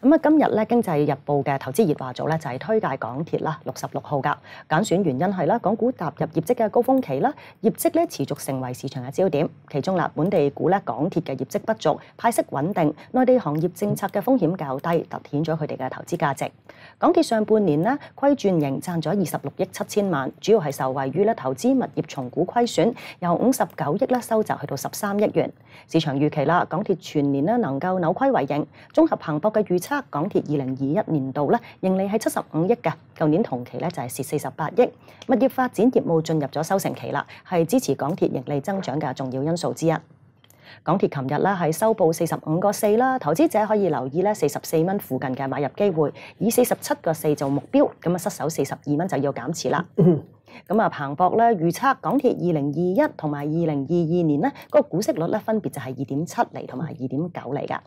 咁啊，今日咧《經濟日報》嘅投資熱話組咧就係推介港鐵啦，六十六號噶減損原因係啦，港股踏入業績嘅高峰期啦，業績咧持續成為市場嘅焦點。其中啦，本地股咧，港鐵嘅業績不足，派息穩定，內地行業政策嘅風險較低，突顯咗佢哋嘅投資價值。港鐵上半年咧虧轉盈，賺咗二十六億七千萬，主要係受惠於咧投資物業重估虧損由五十九億咧收集去到十三億元。市場預期啦，港鐵全年咧能夠扭虧為盈，綜合彭博嘅預測。港鐵二零二一年度咧盈利係七十五億嘅，舊年同期咧就係蝕四十八億。物業發展業務進入咗收成期啦，係支持港鐵盈利增長嘅重要因素之一。港鐵琴日咧係收報四十五個四啦，投資者可以留意咧四十四蚊附近嘅買入機會，以四十七個四做目標，咁啊失手四十二蚊就要減持啦。咁啊，彭博咧預測港鐵二零二一同埋二零二二年咧個股息率咧分別就係二點七厘同埋二點九厘㗎。